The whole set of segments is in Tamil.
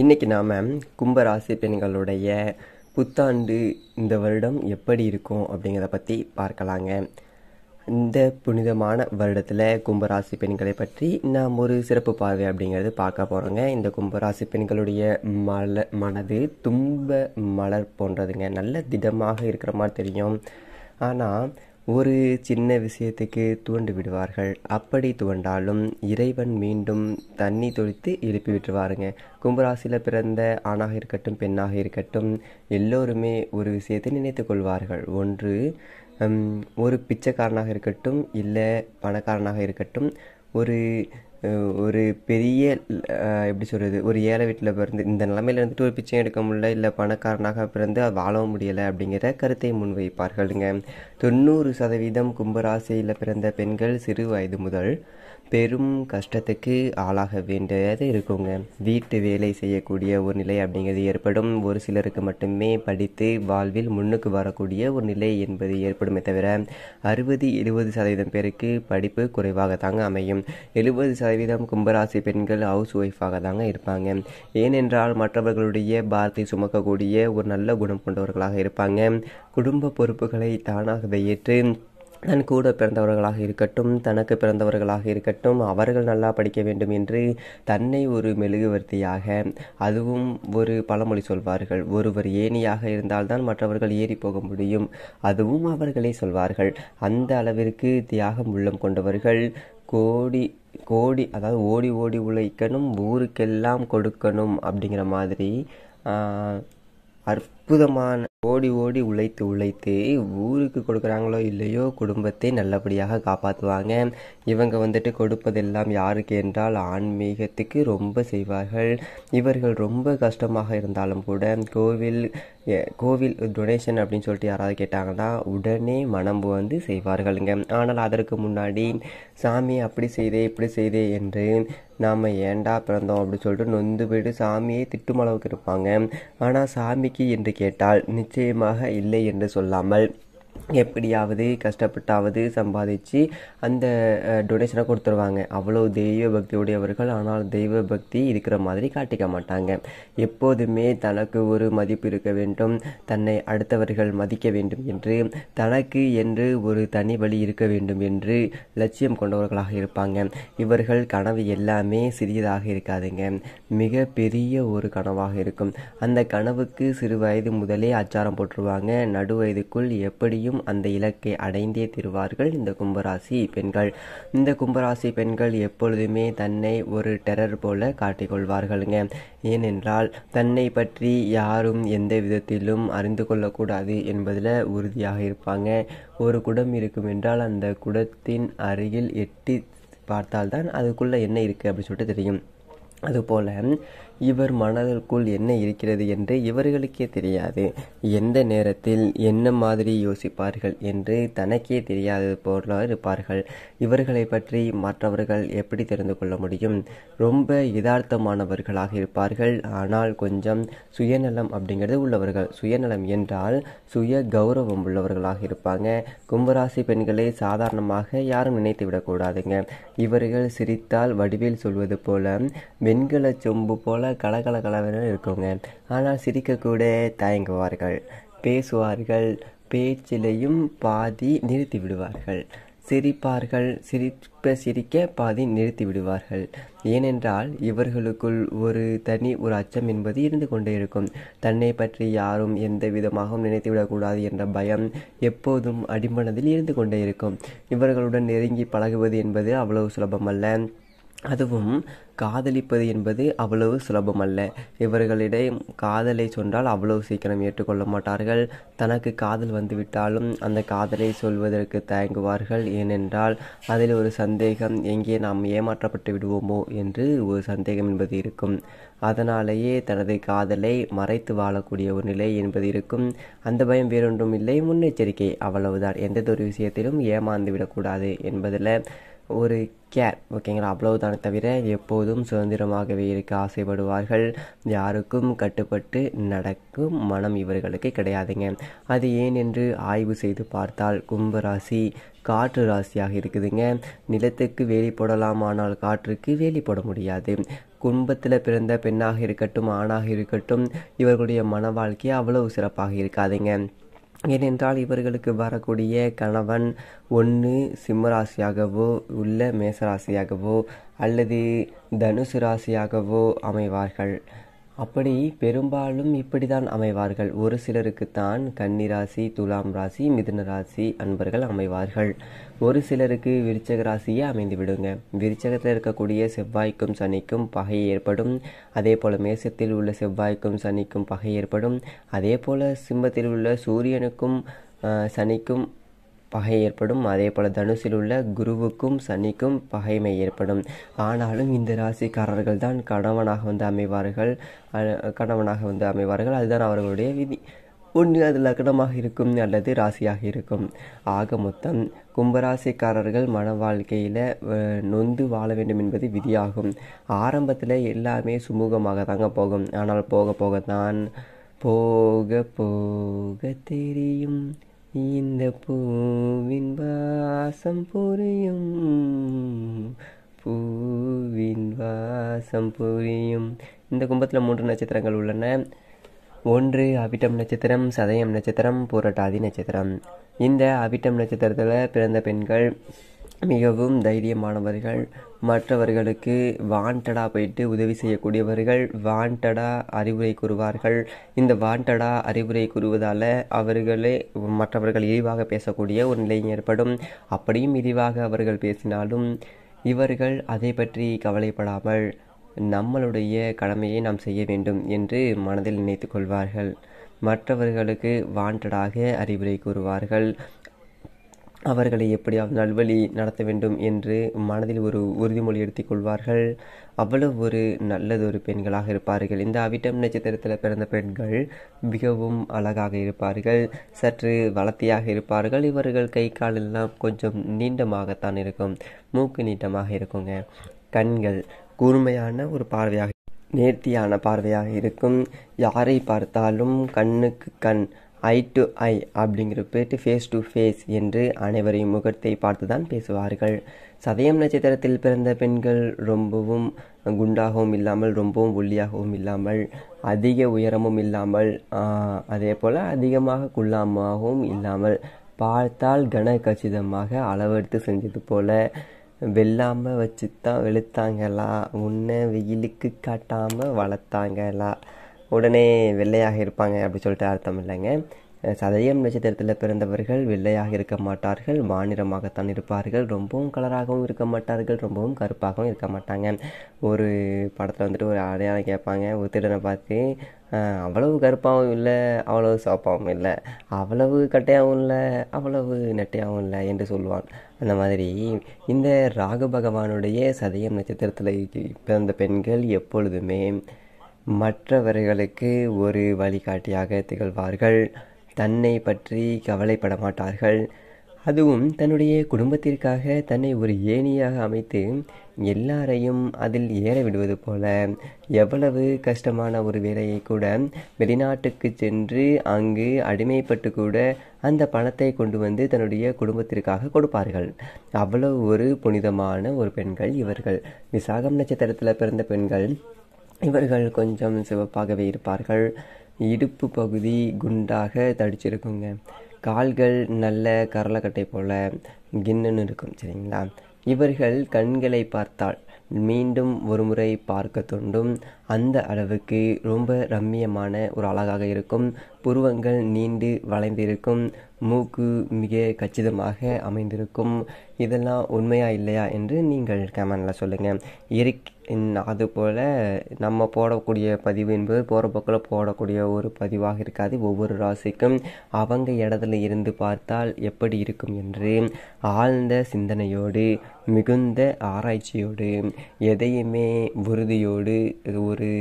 இன்றைக்கி நாம் கும்பராசி பெண்களுடைய புத்தாண்டு இந்த வருடம் எப்படி இருக்கும் அப்படிங்கிறத பற்றி பார்க்கலாங்க இந்த புனிதமான வருடத்தில் கும்பராசி பெண்களை பற்றி நாம் ஒரு சிறப்பு பார்வை அப்படிங்கிறது பார்க்க போகிறோங்க இந்த கும்பராசி பெண்களுடைய மல மனது தும்ப மலர் போன்றதுங்க நல்ல திடமாக இருக்கிற மாதிரி தெரியும் ஆனால் ஒரு சின்ன விஷயத்துக்கு தூண்டு விடுவார்கள் அப்படி தூண்டாலும் இறைவன் மீண்டும் தண்ணி தொழித்து எழுப்பி விட்டுருவாருங்க கும்பராசியில் பிறந்த ஆணாக இருக்கட்டும் பெண்ணாக இருக்கட்டும் எல்லோருமே ஒரு விஷயத்தை நினைத்து கொள்வார்கள் ஒன்று ஒரு பிச்சைக்காரனாக இருக்கட்டும் இல்லை பணக்காரனாக இருக்கட்டும் ஒரு ஒரு பெரிய எப்படி சொல்கிறது ஒரு ஏழை வீட்டில் பிறந்து இந்த நிலமையில இருந்துட்டு ஒரு பிச்சை எடுக்க முடியல இல்லை பணக்காரனாக பிறந்து வாழவும் முடியலை அப்படிங்கிற கருத்தை முன்வைப்பார்களுங்க தொண்ணூறு சதவீதம் கும்பராசியில் பிறந்த பெண்கள் சிறு வயது முதல் பெரும் கஷ்டத்துக்கு ஆளாக வேண்டியது இருக்குங்க வீட்டு வேலை செய்யக்கூடிய ஒரு நிலை அப்படிங்கிறது ஏற்படும் ஒரு சிலருக்கு மட்டுமே படித்து வாழ்வில் முன்னுக்கு வரக்கூடிய ஒரு நிலை என்பது ஏற்படுமே தவிர அறுபது எழுபது சதவீதம் பேருக்கு படிப்பு குறைவாக தாங்க அமையும் எழுபது சதவீதம் கும்பராசி பெண்கள் ஹவுஸ் ஒய்ஃபாக தாங்க இருப்பாங்க ஏனென்றால் மற்றவர்களுடைய பாரத்தை சுமக்கக்கூடிய ஒரு நல்ல குணம் கொண்டவர்களாக இருப்பாங்க குடும்ப பொறுப்புகளை தானாகவே ஏற்று தன் கூட பிறந்தவர்களாக இருக்கட்டும் தனக்கு பிறந்தவர்களாக இருக்கட்டும் அவர்கள் நல்லா படிக்க வேண்டும் என்று தன்னை ஒரு மெழுகுவர்த்தியாக அதுவும் ஒரு பழமொழி சொல்வார்கள் ஒருவர் ஏனியாக இருந்தால்தான் மற்றவர்கள் ஏறி போக முடியும் அதுவும் அவர்களே சொல்வார்கள் அந்த அளவிற்கு தியாகம் உள்ளம் கொண்டவர்கள் கோடி கோடி அதாவது ஓடி ஓடி உழைக்கணும் ஊருக்கெல்லாம் கொடுக்கணும் அப்படிங்கிற மாதிரி அற் அற்புதமான ஓடி ஓடி உழைத்து உழைத்து ஊருக்கு கொடுக்குறாங்களோ இல்லையோ குடும்பத்தை நல்லபடியாக காப்பாற்றுவாங்க இவங்க வந்துட்டு கொடுப்பதெல்லாம் யாருக்கு என்றால் ஆன்மீகத்துக்கு ரொம்ப செய்வார்கள் இவர்கள் ரொம்ப கஷ்டமாக இருந்தாலும் கூட கோவில் கோவில் டொனேஷன் அப்படின்னு சொல்லிட்டு யாராவது கேட்டாங்கன்னா உடனே மனம் வந்து செய்வார்களுங்க ஆனால் அதற்கு முன்னாடி சாமி அப்படி செய்தே இப்படி செய்தே என்று நாம் ஏண்டா பிறந்தோம் அப்படின்னு சொல்லிட்டு நொந்து போயிட்டு சாமியே திட்டும் அளவுக்கு இருப்பாங்க ஆனால் சாமிக்கு என்று கேட்டால் நிச்சயமாக இல்லை என்று சொல்லாமல் எப்படியாவது கஷ்டப்பட்டாவது சம்பாதிச்சு அந்த டொனேஷனை கொடுத்துருவாங்க அவ்வளோ தெய்வ பக்தியுடையவர்கள் ஆனால் தெய்வ பக்தி இருக்கிற மாதிரி காட்டிக்க மாட்டாங்க எப்போதுமே தனக்கு ஒரு மதிப்பு இருக்க வேண்டும் தன்னை அடுத்தவர்கள் மதிக்க வேண்டும் என்று தனக்கு என்று ஒரு தனி வழி இருக்க வேண்டும் என்று லட்சியம் கொண்டவர்களாக இருப்பாங்க இவர்கள் கனவு எல்லாமே சிறியதாக இருக்காதுங்க மிக பெரிய ஒரு கனவாக இருக்கும் அந்த கனவுக்கு சிறு வயது முதலே அச்சாரம் போட்டுருவாங்க நடு வயதுக்குள் எப்படியும் நிச்சயம் அந்த இலக்கை அடைந்தே திருவார்கள் இந்த கும்பராசி பெண்கள் இந்த கும்பராசி பெண்கள் எப்பொழுதுமே தன்னை ஒரு டெரர் போல காட்டிக்கொள்வார்கள்ங்க ஏனென்றால் தன்னை பற்றி யாரும் எந்த விதத்திலும் அறிந்து கொள்ளக்கூடாது என்பதில் உறுதியாக இருப்பாங்க ஒரு குடம் இருக்கும் என்றால் அந்த குடத்தின் அருகில் எட்டி பார்த்தால்தான் அதுக்குள்ளே என்ன இருக்குது அப்படின்னு சொல்லிட்டு தெரியும் அதுபோல் இவர் மனதிற்குள் என்ன இருக்கிறது என்று இவர்களுக்கே தெரியாது எந்த நேரத்தில் என்ன மாதிரி யோசிப்பார்கள் என்று தனக்கே தெரியாதது போல இருப்பார்கள் இவர்களை பற்றி மற்றவர்கள் எப்படி தெரிந்து கொள்ள முடியும் ரொம்ப யதார்த்தமானவர்களாக இருப்பார்கள் ஆனால் கொஞ்சம் சுயநலம் அப்படிங்கிறது உள்ளவர்கள் சுயநலம் என்றால் சுய கௌரவம் உள்ளவர்களாக இருப்பாங்க கும்பராசி பெண்களை சாதாரணமாக யாரும் நினைத்து விடக்கூடாதுங்க இவர்கள் சிரித்தால் வடிவில் சொல்வது போல வெண்கல சொம்பு போல கல கலவென இருக்குங்க ஆனால் சிரிக்கக்கூட தயங்குவார்கள் பேசுவார்கள் பேச்சிலையும் பாதி நிறுத்தி விடுவார்கள் சிரிப்பார்கள் சிரிப்ப சிரிக்க பாதி நிறுத்தி விடுவார்கள் ஏனென்றால் இவர்களுக்குள் ஒரு தனி ஒரு அச்சம் என்பது இருந்து கொண்டே இருக்கும் தன்னை பற்றி யாரும் எந்த விதமாகவும் நினைத்து விடக்கூடாது என்ற பயம் எப்போதும் அடிமனதில் இருந்து கொண்டே இருக்கும் இவர்களுடன் நெருங்கி பழகுவது என்பது அவ்வளவு சுலபமல்ல அதுவும் காதலிப்பது என்பது அவ்வளவு சுலபம் அல்ல இவர்களிடம் காதலை சொன்னால் அவ்வளவு சீக்கிரம் ஏற்றுக்கொள்ள மாட்டார்கள் தனக்கு காதல் வந்துவிட்டாலும் அந்த காதலை சொல்வதற்கு தயங்குவார்கள் ஏனென்றால் அதில் ஒரு சந்தேகம் எங்கே நாம் ஏமாற்றப்பட்டு விடுவோமோ என்று ஒரு சந்தேகம் என்பது இருக்கும் அதனாலேயே தனது காதலை மறைத்து வாழக்கூடிய ஒரு நிலை என்பது இருக்கும் அந்த பயம் வேறொன்றும் இல்லை முன்னெச்சரிக்கை அவ்வளவுதான் எந்ததொரு விஷயத்திலும் ஏமாந்து விடக்கூடாது என்பதில் ஒரு கேர் ஓகேங்களா அவ்வளவுதானே தவிர எப்போதும் சுதந்திரமாகவே இருக்க ஆசைப்படுவார்கள் யாருக்கும் கட்டுப்பட்டு நடக்கும் மனம் இவர்களுக்கு கிடையாதுங்க அது ஏன் என்று ஆய்வு செய்து பார்த்தால் கும்பராசி காற்று ராசியாக இருக்குதுங்க நிலத்துக்கு வேலி போடலாம் ஆனால் காற்றுக்கு வேலி போட முடியாது குடும்பத்தில் பிறந்த பெண்ணாக இருக்கட்டும் ஆணாக இருக்கட்டும் இவர்களுடைய மன வாழ்க்கை அவ்வளவு சிறப்பாக இருக்காதுங்க ஏனென்றால் இவர்களுக்கு வரக்கூடிய கணவன் ஒன்று சிம்மராசியாகவோ உள்ள மேசராசியாகவோ அல்லது தனுசு ராசியாகவோ அமைவார்கள் அப்படி பெரும்பாலும் இப்படிதான் அமைவார்கள் ஒரு சிலருக்குத்தான் கன்னிராசி துலாம் ராசி மிதுன ராசி அன்பர்கள் அமைவார்கள் ஒரு சிலருக்கு விருச்சக ராசியே அமைந்து விடுங்க விருச்சகத்தில் இருக்கக்கூடிய செவ்வாய்க்கும் சனிக்கும் பகை ஏற்படும் அதே போல் மேசத்தில் உள்ள செவ்வாய்க்கும் சனிக்கும் பகை ஏற்படும் அதே போல் சிம்மத்தில் உள்ள சூரியனுக்கும் சனிக்கும் பகை ஏற்படும் அதே போல் தனுசில் உள்ள குருவுக்கும் சனிக்கும் பகைமை ஏற்படும் ஆனாலும் இந்த ராசிக்காரர்கள் தான் கணவனாக வந்து அமைவார்கள் கணவனாக வந்து அமைவார்கள் அதுதான் அவர்களுடைய விதி ஒன்று அது லக்னமாக இருக்கும் அல்லது ராசியாக இருக்கும் ஆக மொத்தம் கும்பராசிக்காரர்கள் மன வாழ்க்கையில் நொந்து வாழ வேண்டும் என்பது விதியாகும் ஆரம்பத்தில் எல்லாமே சுமூகமாக தாங்க போகும் ஆனால் போக போக தான் போக போக தெரியும் இந்த பூவின் வாசம் புரியும் பூவின் வாசம் புரியும் இந்த கும்பத்தில் மூன்று நட்சத்திரங்கள் உள்ளன ஒன்று அவிட்டம் நட்சத்திரம் சதயம் நட்சத்திரம் புரட்டாதி நட்சத்திரம் இந்த அவிட்டம் நட்சத்திரத்தில் பிறந்த பெண்கள் மிகவும் தைரியமானவர்கள் மற்றவர்களுக்கு வாண்டடாக போயிட்டு உதவி செய்யக்கூடியவர்கள் வாண்டடாக அறிவுரை கூறுவார்கள் இந்த வாண்டடாக அறிவுரை கூறுவதால் அவர்களே மற்றவர்கள் இழிவாக பேசக்கூடிய ஒரு நிலை ஏற்படும் அப்படியும் இழிவாக அவர்கள் பேசினாலும் இவர்கள் அதை பற்றி கவலைப்படாமல் நம்மளுடைய கடமையை நாம் செய்ய வேண்டும் என்று மனதில் நினைத்து கொள்வார்கள் மற்றவர்களுக்கு வாண்டடாக அறிவுரை கூறுவார்கள் அவர்களை எப்படியாவது நல்வழி நடத்த வேண்டும் என்று மனதில் ஒரு உறுதிமொழி கொள்வார்கள் அவ்வளவு ஒரு நல்லதொரு பெண்களாக இருப்பார்கள் இந்த அவிட்டம் நட்சத்திரத்தில் பிறந்த பெண்கள் மிகவும் அழகாக இருப்பார்கள் சற்று வளர்த்தியாக இருப்பார்கள் இவர்கள் கை காலெல்லாம் கொஞ்சம் நீண்டமாகத்தான் இருக்கும் மூக்கு நீட்டமாக இருக்குங்க கண்கள் கூர்மையான ஒரு பார்வையாக நேர்த்தியான பார்வையாக இருக்கும் யாரை பார்த்தாலும் கண்ணுக்கு கண் ஐ டு ஐ அப்படிங்கிற போயிட்டு ஃபேஸ் டு ஃபேஸ் என்று அனைவரையும் முகத்தை பார்த்து தான் பேசுவார்கள் சதயம் நட்சத்திரத்தில் பிறந்த பெண்கள் ரொம்பவும் குண்டாகவும் இல்லாமல் ரொம்பவும் ஒல்லியாகவும் இல்லாமல் அதிக உயரமும் இல்லாமல் அதே போல் அதிகமாக குள்ளாமாகவும் இல்லாமல் பார்த்தால் கன கச்சிதமாக அளவெடுத்து செஞ்சது போல் வெல்லாமல் வச்சு தான் வெளுத்தாங்களா உன்னை வெயிலுக்கு காட்டாமல் வளர்த்தாங்களா உடனே வெள்ளையாக இருப்பாங்க அப்படி சொல்லிட்டு அர்த்தம் இல்லைங்க சதயம் நட்சத்திரத்தில் பிறந்தவர்கள் வெள்ளையாக இருக்க மாட்டார்கள் மாநிலமாகத்தான் இருப்பார்கள் ரொம்பவும் கலராகவும் இருக்க மாட்டார்கள் ரொம்பவும் கருப்பாகவும் இருக்க மாட்டாங்க ஒரு படத்தில் வந்துட்டு ஒரு அடையாளம் கேட்பாங்க ஒரு திருடனை பார்த்து அவ்வளவு கருப்பாகவும் இல்லை அவ்வளவு சாப்பாகவும் இல்லை அவ்வளவு கட்டையாகவும் இல்லை அவ்வளவு நெட்டையாகவும் இல்லை என்று சொல்லுவான் அந்த மாதிரி இந்த ராகு பகவானுடைய சதயம் நட்சத்திரத்தில் பிறந்த பெண்கள் எப்பொழுதுமே மற்றவர்களுக்கு ஒரு வழிகாட்டியாக திகழ்வார்கள் தன்னை பற்றி கவலைப்பட மாட்டார்கள் அதுவும் தன்னுடைய குடும்பத்திற்காக தன்னை ஒரு ஏணியாக அமைத்து எல்லாரையும் அதில் ஏற விடுவது போல எவ்வளவு கஷ்டமான ஒரு வேலையை கூட வெளிநாட்டுக்கு சென்று அங்கு அடிமைப்பட்டு கூட அந்த பணத்தை கொண்டு வந்து தன்னுடைய குடும்பத்திற்காக கொடுப்பார்கள் அவ்வளவு ஒரு புனிதமான ஒரு பெண்கள் இவர்கள் விசாகம் நட்சத்திரத்தில் பிறந்த பெண்கள் இவர்கள் கொஞ்சம் சிவப்பாகவே இருப்பார்கள் இடுப்பு பகுதி குண்டாக தடிச்சிருக்குங்க கால்கள் நல்ல கரலக்கட்டை போல கின்னுன்னு இருக்கும் சரிங்களா இவர்கள் கண்களை பார்த்தால் மீண்டும் ஒரு முறை பார்க்க தோண்டும் அந்த அளவுக்கு ரொம்ப ரம்மியமான ஒரு அழகாக இருக்கும் புருவங்கள் நீண்டு வளைந்திருக்கும் மூக்கு மிக கச்சிதமாக அமைந்திருக்கும் இதெல்லாம் உண்மையா இல்லையா என்று நீங்கள் கமெண்டில் சொல்லுங்கள் இயற்கை அதுபோல் நம்ம போடக்கூடிய பதிவு என்பது போகிற போக்கில் போடக்கூடிய ஒரு பதிவாக இருக்காது ஒவ்வொரு ராசிக்கும் அவங்க இடத்துல இருந்து பார்த்தால் எப்படி இருக்கும் என்று ஆழ்ந்த சிந்தனையோடு மிகுந்த ஆராய்ச்சியோடு எதையுமே உறுதியோடு ஒரு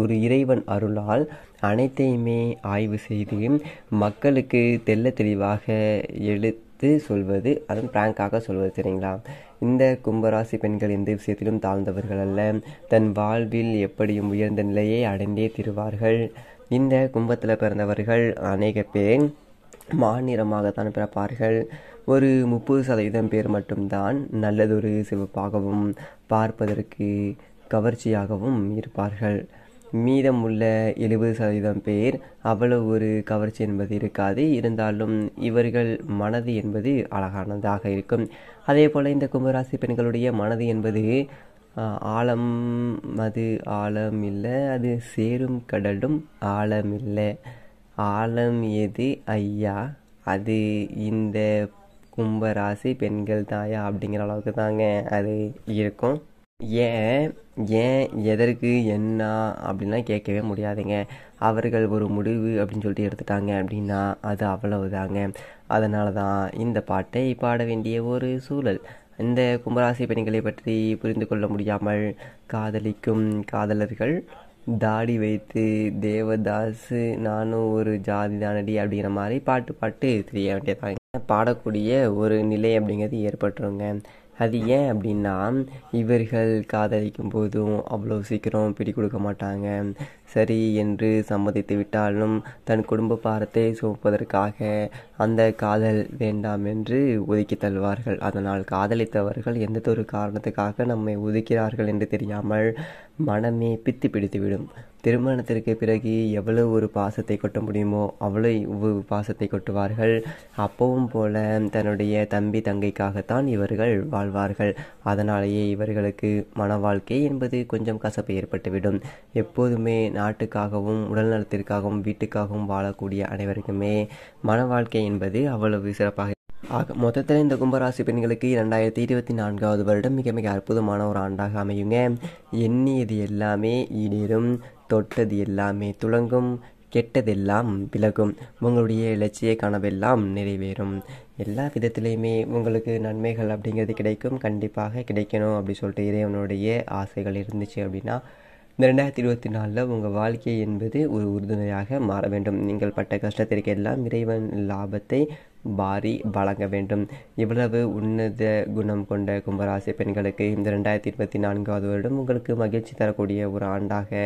ஒரு இறைவன் அருளால் அனைத்தையுமே ஆய்வு செய்து மக்களுக்கு தெல்ல தெளிவாக எடுத்து சொல்வது அதுவும் பிராங்காக சொல்வது சரிங்களா இந்த கும்பராசி பெண்கள் எந்த விஷயத்திலும் தாழ்ந்தவர்கள் அல்ல தன் வாழ்வில் எப்படியும் உயர்ந்த நிலையை அடைந்தே திருவார்கள் இந்த கும்பத்தில் பிறந்தவர்கள் அநேக பேர் மாநிலமாகத்தான் பிறப்பார்கள் ஒரு முப்பது சதவீதம் பேர் மட்டும்தான் நல்லதொரு சிவப்பாகவும் பார்ப்பதற்கு கவர்ச்சியாகவும் இருப்பார்கள் மீதம் உள்ள எழுபது சதவீதம் பேர் அவ்வளவு ஒரு கவர்ச்சி என்பது இருக்காது இருந்தாலும் இவர்கள் மனது என்பது அழகானதாக இருக்கும் அதே போல் இந்த கும்பராசி பெண்களுடைய மனது என்பது ஆழம் அது ஆழம் இல்லை அது சேரும் கடலும் ஆழம் இல்லை ஆழம் எது ஐயா அது இந்த கும்பராசி பெண்கள் தாயா அப்படிங்கிற அளவுக்கு தாங்க அது இருக்கும் ஏன் ஏன் எதற்கு என்ன அப்படின்லாம் கேட்கவே முடியாதுங்க அவர்கள் ஒரு முடிவு அப்படின்னு சொல்லிட்டு எடுத்துட்டாங்க அப்படின்னா அது அவ்வளவுதாங்க அதனால தான் இந்த பாட்டை பாட வேண்டிய ஒரு சூழல் இந்த கும்பராசி பெண்களை பற்றி புரிந்து கொள்ள முடியாமல் காதலிக்கும் காதலர்கள் தாடி வைத்து தேவதாசு நானும் ஒரு ஜாதி தானடி அப்படிங்கிற மாதிரி பாட்டு பாட்டு தெரிய வேண்டியதாங்க பாடக்கூடிய ஒரு நிலை அப்படிங்கிறது ஏற்பட்டுருங்க அது ஏன் அப்படின்னா இவர்கள் காதலிக்கும் போதும் அவ்வளோ சீக்கிரம் பிடி கொடுக்க மாட்டாங்க சரி என்று சம்மதித்து விட்டாலும் தன் குடும்ப பாரத்தை சுமப்பதற்காக அந்த காதல் வேண்டாம் என்று ஒதுக்கி தள்ளுவார்கள் அதனால் காதலித்தவர்கள் எந்ததொரு காரணத்துக்காக நம்மை ஒதுக்கிறார்கள் என்று தெரியாமல் மனமே பித்து பிடித்துவிடும் திருமணத்திற்கு பிறகு எவ்வளோ ஒரு பாசத்தை கொட்ட முடியுமோ அவ்வளோ பாசத்தை கொட்டுவார்கள் அப்பவும் போல தன்னுடைய தம்பி தங்கைக்காகத்தான் இவர்கள் வாழ்வார்கள் அதனாலேயே இவர்களுக்கு மன வாழ்க்கை என்பது கொஞ்சம் கசப்பு ஏற்பட்டுவிடும் எப்போதுமே நாட்டுக்காகவும் உடல் நலத்திற்காகவும் வீட்டுக்காகவும் வாழக்கூடிய அனைவருக்குமே மன வாழ்க்கை என்பது அவ்வளவு சிறப்பாக ஆக மொத்தத்தில் இந்த கும்பராசி பெண்களுக்கு இரண்டாயிரத்தி இருபத்தி நான்காவது வருடம் மிக மிக அற்புதமான ஒரு ஆண்டாக அமையுங்க எண்ணியது எல்லாமே ஈடேறும் தொட்டது எல்லாமே துளங்கும் கெட்டதெல்லாம் விலகும் உங்களுடைய இலட்சிய கனவெல்லாம் நிறைவேறும் எல்லா விதத்திலையுமே உங்களுக்கு நன்மைகள் அப்படிங்கிறது கிடைக்கும் கண்டிப்பாக கிடைக்கணும் அப்படி சொல்லிட்டு இறைவனுடைய ஆசைகள் இருந்துச்சு அப்படின்னா இந்த ரெண்டாயிரத்தி இருபத்தி நாலில் உங்கள் வாழ்க்கை என்பது ஒரு உறுதுணையாக மாற வேண்டும் நீங்கள் பட்ட கஷ்டத்திற்கு எல்லாம் இறைவன் லாபத்தை பாரி வழங்க வேண்டும் இவ்வளவு உன்னத குணம் கொண்ட கும்பராசி பெண்களுக்கு இந்த ரெண்டாயிரத்தி இருபத்தி நான்காவது வருடம் உங்களுக்கு மகிழ்ச்சி தரக்கூடிய ஒரு ஆண்டாக